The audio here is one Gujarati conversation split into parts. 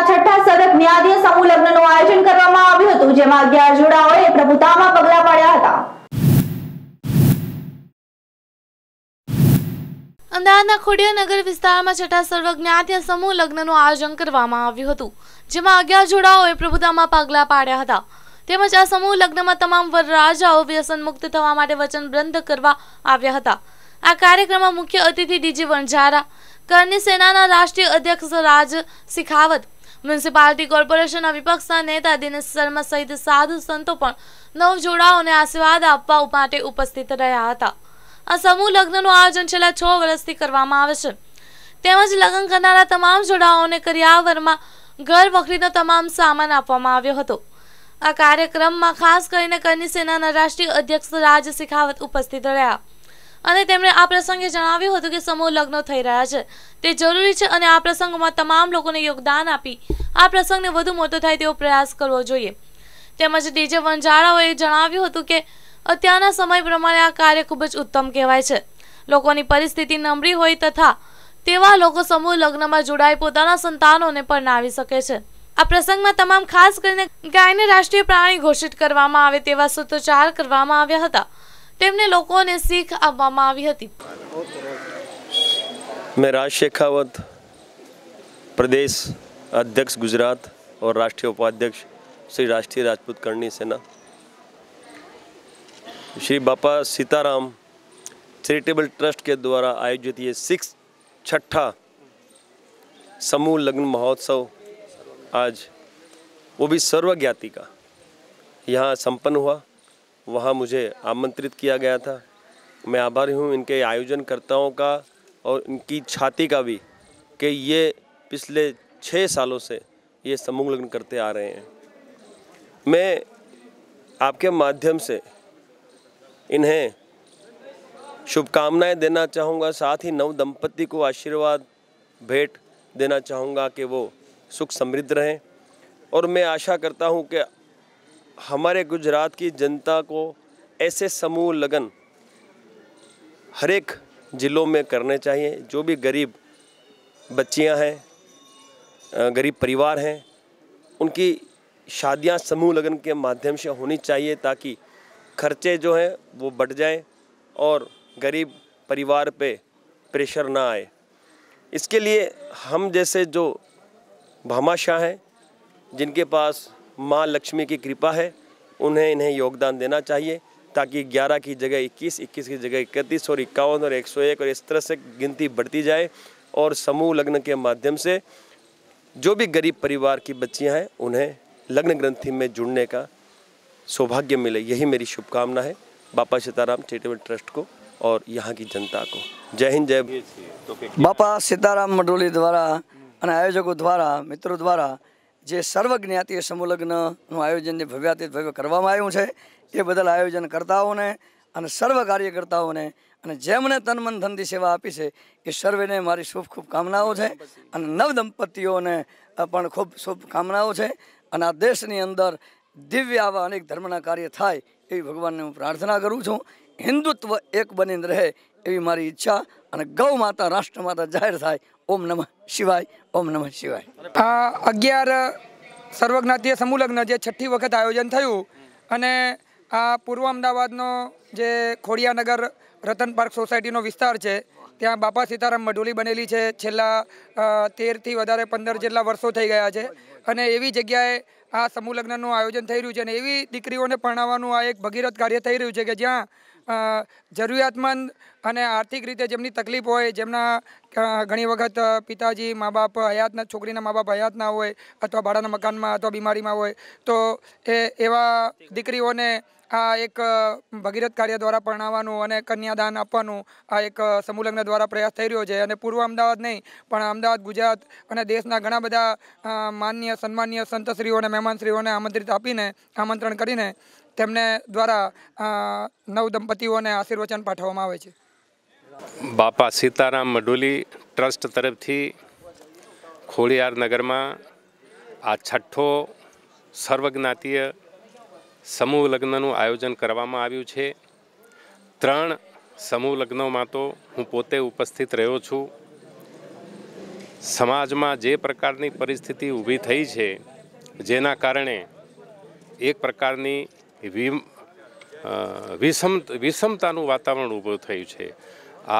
અમદાવાદના ખોડિયા નગર વિસ્તારમાં છઠ્ઠા સર્વજ્ઞાતીય સમૂહ લગ્નનું આયોજન કરવામાં આવ્યું હતું જેમાં અગિયાર જોડાઓએ પ્રભુતામાં પગલા પાડ્યા હતા તેમજ આ સમૂહ લગ્નમાં તમામ વરરાજાઓ વ્યસન મુક્ત થવા માટે વચનબદ્ધ કરવા આવ્યા હતા આ કાર્યક્રમમાં મુખ્ય અતિથિ ડીજી વણઝારા કરની સેનાના રાષ્ટ્રીય અધ્યક્ષ રાજ શિખાવત મ્યુનિસિપાલિટી કોર્પોરેશનના વિપક્ષના નેતા દિનેશ શર્મા સહિત સાધુ સંતો પણ નવજોડાઓને આશીર્વાદ આપવા માટે ઉપસ્થિત રહ્યા હતા આ સમૂહ લગ્નનું આયોજન છેલ્લા છ વર્ષથી કરવામાં આવે છે તેમજ લગ્ન કરનારા તમામ જોડાઓને કરિયાવરમાં ઘર વખરીનો તમામ સામાન આપવામાં આવ્યો હતો આ કાર્યક્રમમાં ખાસ કરીને કરની સેનાના રાષ્ટ્રીય અધ્યક્ષ રાજ શેખાવત ઉપસ્થિત રહ્યા અને તેમણે આ પ્રસંગે જણાવ્યું હતું કે સમૂહ લગ્નો થઈ રહ્યા છે તે જરૂરી છે અને આ પ્રસંગમાં તમામ લોકોને યોગદાન આપી આ પ્રસંગને વધુ મોટો થાય તેવો પ્રયાસ કરવો જોઈએ તેમજ ડીજે વંજાળાઓએ જણાવ્યું હતું કે અત્યારના સમય પ્રમાણે આ કાર્ય ખૂબ જ ઉત્તમ કહેવાય છે લોકોની પરિસ્થિતિ નમરી હોય તથા તેવા લોકો સમૂહ લગ્નમાં જોડાઈ પોતાના સંતાનોને પરણાવી શકે છે આ પ્રસંગમાં તમામ ખાસ કરીને ગાયને રાષ્ટ્રીય પ્રાણી ઘોષિત કરવામાં આવે તેવા સૂત્રોચ્ચાર કરવામાં આવ્યા હતા તેમને લોકોને શીખ આવવામાં આવી હતી મે રાજ શેખાવત pradesh અધ્યક્ષ ગુજરાત ઓર રાષ્ટ્રીય ઉપાધ્યક્ષ શ્રી રાષ્ટ્રીય રાજપૂત કર્ની સેના શ્રી બાપા सीताराम 3 ટેબલ ટ્રસ્ટ કે દ્વારા આયોજિત એ 6 છઠ્ઠા સમૂહ લગ્ન महोत्सव આજ ઓબી સર્વ જ્ઞાતિ કા યહ સંપન્ન ہوا वहाँ मुझे आमंत्रित किया गया था मैं आभारी हूँ इनके आयोजनकर्ताओं का और इनकी छाती का भी कि ये पिछले छः सालों से ये समूह लग्न करते आ रहे हैं मैं आपके माध्यम से इन्हें शुभकामनाएं देना चाहूँगा साथ ही नव दंपति को आशीर्वाद भेंट देना चाहूँगा कि वो सुख समृद्ध रहें और मैं आशा करता हूँ कि हमारे गुजरात की जनता को ऐसे समूह लगन हर एक ज़िलों में करने चाहिए जो भी गरीब बच्चियां हैं गरीब परिवार हैं उनकी शादियां समूह लगन के माध्यम से होनी चाहिए ताकि खर्चे जो हैं वो बढ़ जाएं और गरीब परिवार पे प्रेशर ना आए इसके लिए हम जैसे जो भामाशाह हैं जिनके पास माँ लक्ष्मी की कृपा है उन्हें इन्हें योगदान देना चाहिए ताकि 11 की जगह 21, 21 की जगह इकतीस और इक्यावन और 101 और इस तरह से गिनती बढ़ती जाए और समूह लग्न के माध्यम से जो भी गरीब परिवार की बच्चियां हैं उन्हें लग्न ग्रंथि में जुड़ने का सौभाग्य मिले यही मेरी शुभकामना है बापा सीताराम चैरिटेबल ट्रस्ट को और यहाँ की जनता को जय हिंद जय बापा सीताराम मंडोली द्वारा आयोजकों द्वारा मित्रों द्वारा જે સર્વજ્ઞાતીય સમૂહલગ્નનું આયોજન જે ભવ્યાતીત ભવ્ય કરવામાં આવ્યું છે એ બદલ આયોજન કરતાઓને અને સર્વ કાર્યકર્તાઓને અને જેમણે તન મન ધનથી સેવા આપી છે એ સર્વેને મારી શુભ ખૂબ કામનાઓ છે અને નવ દંપતીઓને પણ ખૂબ શુભ કામનાઓ છે અને આ દેશની અંદર દિવ્ય આવા અનેક ધર્મના કાર્ય થાય એવી ભગવાનને હું પ્રાર્થના કરું છું હિન્દુત્વ એક બનીને રહે એવી મારી ઈચ્છા અને ગૌ માતા રાષ્ટ્ર માતા જાહેર થાય ઓમ નમઃ શિવાય ઓમ નમઃ શિવાય આ અગિયાર સર્વજ્ઞાતીય સમૂહ જે છઠ્ઠી વખત આયોજન થયું અને આ પૂર્વ અમદાવાદનો જે ખોડિયાનગર રતન પાર્ક સોસાયટીનો વિસ્તાર છે ત્યાં બાપા સીતારામ મઢોલી બનેલી છે છેલ્લા તેરથી વધારે પંદર જેટલા વર્ષો થઈ ગયા છે અને એવી જગ્યાએ આ સમૂહ આયોજન થઈ રહ્યું છે અને એવી દીકરીઓને પરણાવવાનું આ એક ભગીરથ કાર્ય થઈ રહ્યું છે કે જ્યાં જરૂરિયાતમંદ અને આર્થિક રીતે જેમની તકલીફ હોય જેમના ઘણી વખત પિતાજી મા બાપ હયાતના છોકરીના મા બાપ હયાતના હોય અથવા ભાડાના મકાનમાં અથવા બીમારીમાં હોય તો એ એવા દીકરીઓને આ એક ભગીરથ કાર્ય દ્વારા પરણાવવાનું અને કન્યાદાન આપવાનું આ એક સમૂહલગ્ન દ્વારા પ્રયાસ થઈ રહ્યો છે અને પૂર્વ અમદાવાદ નહીં પણ અમદાવાદ ગુજરાત અને દેશના ઘણા બધા માન્ય સન્માન્ય સંતશ્રીઓને મહેમાનશ્રીઓને આમંત્રિત આપીને આમંત્રણ કરીને તેમને દ્વારા નવ દંપતીઓને આશીર્વચન પાઠવવામાં આવે છે બાપા સીતારામ મડુલી ટ્રસ્ટ તરફથી ખોડિયાર નગરમાં આ છઠ્ઠો સર્વજ્ઞાતીય સમૂહ લગ્નનું આયોજન કરવામાં આવ્યું છે ત્રણ સમૂહ લગ્નોમાં તો હું પોતે ઉપસ્થિત રહ્યો છું સમાજમાં જે પ્રકારની પરિસ્થિતિ ઊભી થઈ છે જેના કારણે એક પ્રકારની વિમ વિષમ વિષમતાનું વાતાવરણ ઊભું થયું છે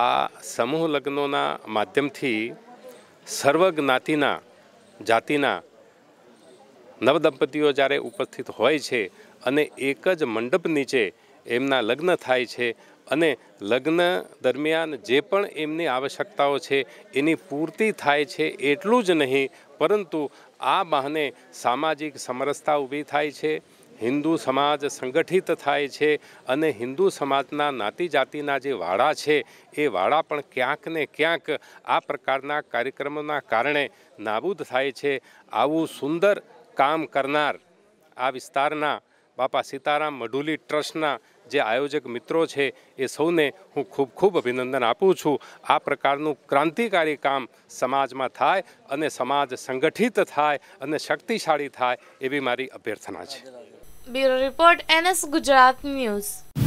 આ સમૂહ લગ્નોના માધ્યમથી સર્વજ્ઞાતિના જાતિના નવદંપતીઓ જ્યારે ઉપસ્થિત હોય છે અને એક જ મંડપ નીચે એમના લગ્ન થાય છે અને લગ્ન દરમિયાન જે પણ એમની આવશ્યકતાઓ છે એની પૂર્તિ થાય છે એટલું જ નહીં પરંતુ આ બહાને સામાજિક સમરસતા ઊભી થાય છે હિન્દુ સમાજ સંગઠિત થાય છે અને હિન્દુ સમાજના નાતી જાતિના જે વાળા છે એ વાળા પણ ક્યાંક ને ક્યાંક આ પ્રકારના કાર્યક્રમોના કારણે નાબૂદ થાય છે આવું સુંદર કામ કરનાર આ વિસ્તારના બાપા સીતારામ મઢુલી ટ્રસ્ટના જે આયોજક મિત્રો છે એ સૌને હું ખૂબ ખૂબ અભિનંદન આપું છું આ પ્રકારનું ક્રાંતિકારી કામ સમાજમાં થાય અને સમાજ સંગઠિત થાય અને શક્તિશાળી થાય એવી મારી અભ્યર્થના છે bureau report NS Gujarat news